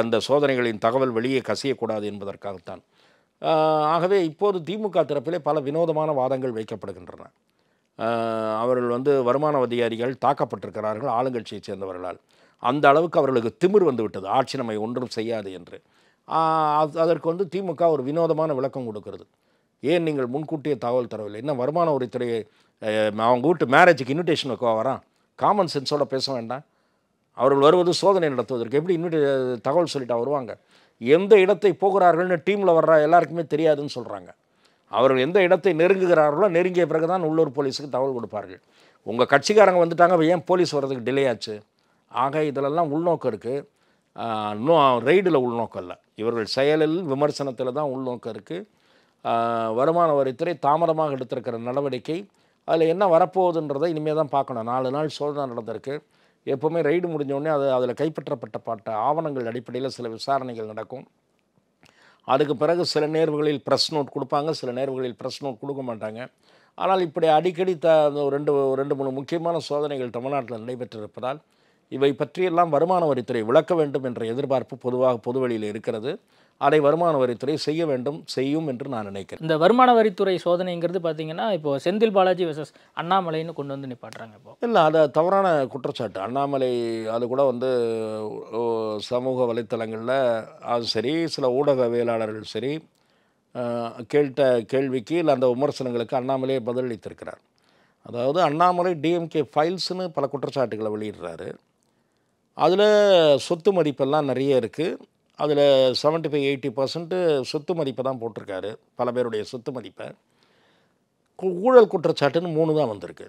அந்த சோதனைகளின் தகவல் வெளியே கசியக்கூடாது என்பதற்காகத்தான் ஆகவே இப்போது திமுக தரப்பிலே பல வினோதமான வாதங்கள் வைக்கப்படுகின்றன அவர்கள் வந்து வருமான அதிகாரிகள் தாக்கப்பட்டிருக்கிறார்கள் ஆளுங்கட்சியைச் சேர்ந்தவர்களால் அந்த அளவுக்கு அவர்களுக்கு திமிர் வந்து விட்டது ஆட்சி நம்மை ஒன்றும் செய்யாது என்று அதற்கு வந்து திமுக ஒரு வினோதமான விளக்கம் கொடுக்கிறது ஏன் நீங்கள் முன்கூட்டிய தகவல் தரவில்லை இன்னும் வருமான உரித்துறையை அவங்க வீட்டு மேரேஜுக்கு இன்விடேஷன் வைக்க வரான் காமன் சென்ஸோடு பேச வேண்டாம் அவர்கள் வருவது சோதனை நடத்துவதற்கு எப்படி இன்னொரு தகவல் சொல்லிட்டா வருவாங்க எந்த இடத்தை போகிறார்கள்னு டீமில் வர்ற எல்லாருக்குமே தெரியாதுன்னு சொல்கிறாங்க அவர்கள் எந்த இடத்தை நெருங்குகிறார்களோ நெருங்கிய பிறகு தான் உள்ளூர் போலீஸுக்கு தகவல் கொடுப்பார்கள் உங்கள் கட்சிக்காரங்க வந்துட்டாங்க ஏன் போலீஸ் வர்றதுக்கு டிலே ஆச்சு ஆக இதிலெல்லாம் உள்நோக்கம் இருக்குது நோ ரெய்டில் உள்நோக்கம் இல்லை இவர்கள் செயலில் விமர்சனத்தில் தான் உள்நோக்கம் இருக்குது வருமான வரித்துறை தாமதமாக எடுத்திருக்கிற நடவடிக்கை அதில் என்ன வரப்போகுதுன்றதை இனிமேல் தான் பார்க்கணும் நாலு நாள் சோதனை நடந்திருக்கு எப்போவுமே ரைடு முடிஞ்சோடனே அது அதில் கைப்பற்றப்பட்ட பாட்ட ஆவணங்கள் அடிப்படையில் சில விசாரணைகள் நடக்கும் அதுக்கு பிறகு சில நேர்வுகளில் ப்ரெஸ் நோட் கொடுப்பாங்க சில நேர்வுகளில் ப்ரெஸ் நோட் கொடுக்க மாட்டாங்க ஆனால் இப்படி அடிக்கடி த ரெண்டு ரெண்டு மூணு முக்கியமான சோதனைகள் தமிழ்நாட்டில் நடைபெற்றிருப்பதால் இவை பற்றியெல்லாம் வருமான வரித்துறை விளக்க வேண்டும் என்ற எதிர்பார்ப்பு பொதுவாக பொதுவெளியில் இருக்கிறது அதை வருமான வரித்துறை செய்ய வேண்டும் செய்யும் என்று நான் நினைக்கிறேன் இந்த வருமான வரித்துறை சோதனைங்கிறது பார்த்தீங்கன்னா இப்போ செந்தில் பாலாஜி விசஸ் அண்ணாமலைன்னு கொண்டு வந்து நிப்பாட்டுறாங்க இப்போ இல்லை அது தவறான குற்றச்சாட்டு அண்ணாமலை அது கூட வந்து சமூக வலைத்தளங்களில் அது சரி சில ஊடகவியலாளர்கள் சரி கேட்ட கேள்விக்கு இல்லை அந்த விமர்சனங்களுக்கு அண்ணாமலையே பதிலளித்திருக்கிறார் அதாவது அண்ணாமலை டிஎம்கே ஃபைல்ஸ்னு பல குற்றச்சாட்டுகளை வெளியிடுறாரு அதில் சொத்து மதிப்பெல்லாம் நிறைய இருக்குது அதில் செவன்ட்டி ஃபைவ் எயிட்டி பர்சன்ட்டு சொத்து மதிப்பை தான் போட்டிருக்காரு பல பேருடைய சொத்து மதிப்பை ஊழல் குற்றச்சாட்டுன்னு மூணு தான் வந்திருக்கு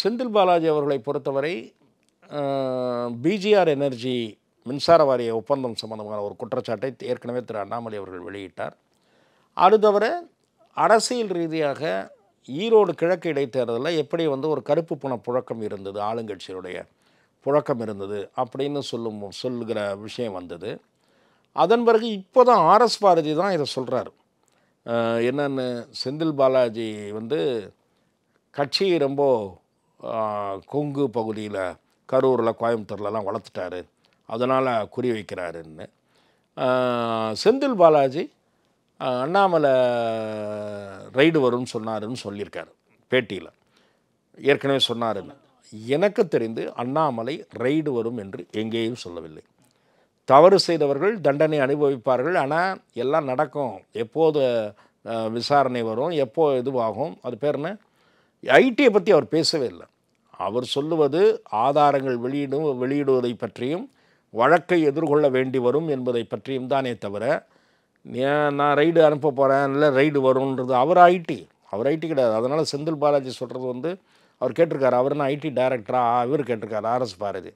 செந்தில் பாலாஜி அவர்களை பொறுத்தவரை பிஜிஆர் எனர்ஜி மின்சார வாரிய ஒப்பந்தம் சம்பந்தமான ஒரு குற்றச்சாட்டை ஏற்கனவே திரு அண்ணாமலை அவர்கள் வெளியிட்டார் அது தவிர அரசியல் ரீதியாக ஈரோடு கிழக்கு இடைத்தேர்தலில் எப்படி வந்து ஒரு கருப்பு பண புழக்கம் இருந்தது ஆளுங்கட்சியினுடைய புழக்கம் இருந்தது அப்படின்னு சொல்லும் சொல்லுகிற விஷயம் வந்தது அதன் பிறகு இப்போ தான் ஆர்எஸ் பாரதி தான் இதை சொல்கிறார் என்னென்னு செந்தில் பாலாஜி வந்து கட்சி ரொம்ப கொங்கு பகுதியில் கரூரில் கோயம்புத்தூர்லலாம் வளர்த்துட்டாரு அதனால் குறி வைக்கிறாருன்னு செந்தில் பாலாஜி அண்ணாமலை ரைடு வரும்னு சொன்னாருன்னு சொல்லியிருக்காரு பேட்டியில் ஏற்கனவே சொன்னாருன்னு எனக்கு தெரிந்து அண்ணாமலை ரெய்டு வரும் என்று எங்கேயும் சொல்லவில்லை தவறு செய்தவர்கள் தண்டனை அனுபவிப்பார்கள் ஆனால் எல்லாம் நடக்கும் எப்போது விசாரணை வரும் எப்போ இதுவாகும் அது பேர் என்ன ஐடியை பற்றி அவர் பேசவே இல்லை அவர் சொல்லுவது ஆதாரங்கள் வெளியிடும் வெளியிடுவதை பற்றியும் வழக்கை எதிர்கொள்ள வேண்டி வரும் என்பதை பற்றியும் தானே தவிர நான் ரைடு அனுப்ப போகிறேன் இல்லை ரைடு வரும்ன்றது அவர் ஐடி அவர் ஐடி கிடையாது அதனால் செந்தில் பாலாஜி சொல்கிறது வந்து அவர் கேட்டிருக்காரு அவர் தான் ஐடி டைரக்டரா இவர் கேட்டிருக்காரு ஆர்எஸ் பாரதி